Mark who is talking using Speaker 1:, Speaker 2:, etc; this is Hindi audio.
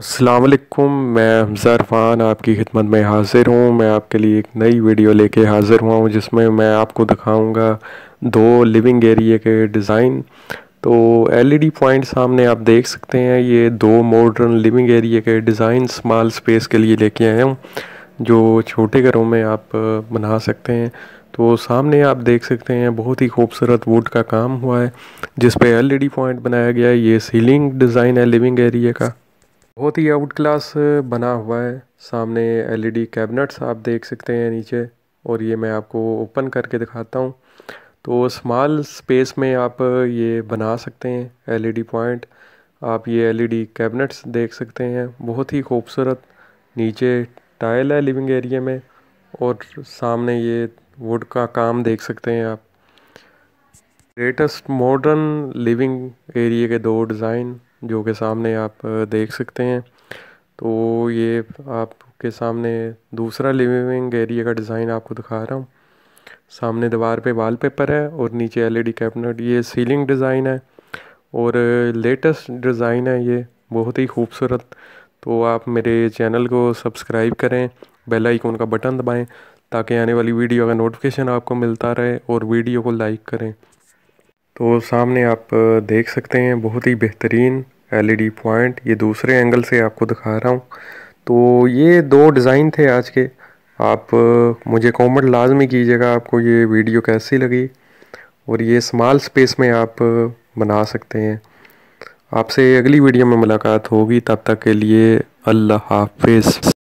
Speaker 1: असलकुम मैं हमज़ा इरफान आपकी खिदमत में हाज़िर हूँ मैं आपके लिए एक नई वीडियो लेके हाज़िर हुआ हूँ जिसमें मैं आपको दिखाऊंगा दो लिविंग एरिया के डिज़ाइन तो एलईडी पॉइंट e सामने आप देख सकते हैं ये दो मॉडर्न लिविंग एरिया के डिज़ाइन स्मॉल स्पेस के लिए लेके आया हूँ जो छोटे घरों में आप बना सकते हैं तो सामने आप देख सकते हैं बहुत ही खूबसूरत वुड का काम हुआ है जिस पे एलईडी पॉइंट e बनाया गया है ये सीलिंग डिज़ाइन है लिविंग एरिए का बहुत ही आउट क्लास बना हुआ है सामने एलईडी कैबिनेट्स आप देख सकते हैं नीचे और ये मैं आपको ओपन करके दिखाता हूँ तो स्मॉल स्पेस में आप ये बना सकते हैं एलईडी पॉइंट आप ये एलईडी कैबिनेट्स देख सकते हैं बहुत ही खूबसूरत नीचे टाइल है लिविंग एरिया में और सामने ये वुड का काम देख सकते हैं आप लेटेस्ट मॉडर्न लिविंग एरिया के दो डिज़ाइन जो कि सामने आप देख सकते हैं तो ये आपके सामने दूसरा लिविंग एरिया का डिज़ाइन आपको दिखा रहा हूँ सामने दीवार पे वॉलपेपर है और नीचे एलईडी कैबिनेट e ये सीलिंग डिज़ाइन है और लेटेस्ट डिज़ाइन है ये बहुत ही खूबसूरत तो आप मेरे चैनल को सब्सक्राइब करें बेल आइकन का बटन दबाएं ताकि आने वाली वीडियो का नोटिफिकेशन आपको मिलता रहे और वीडियो को लाइक करें तो सामने आप देख सकते हैं बहुत ही बेहतरीन एलईडी पॉइंट ये दूसरे एंगल से आपको दिखा रहा हूँ तो ये दो डिज़ाइन थे आज के आप मुझे कमेंट लाजमी कीजिएगा आपको ये वीडियो कैसी लगी और ये स्माल स्पेस में आप बना सकते हैं आपसे अगली वीडियो में मुलाकात होगी तब तक के लिए अल्लाह हाफिज़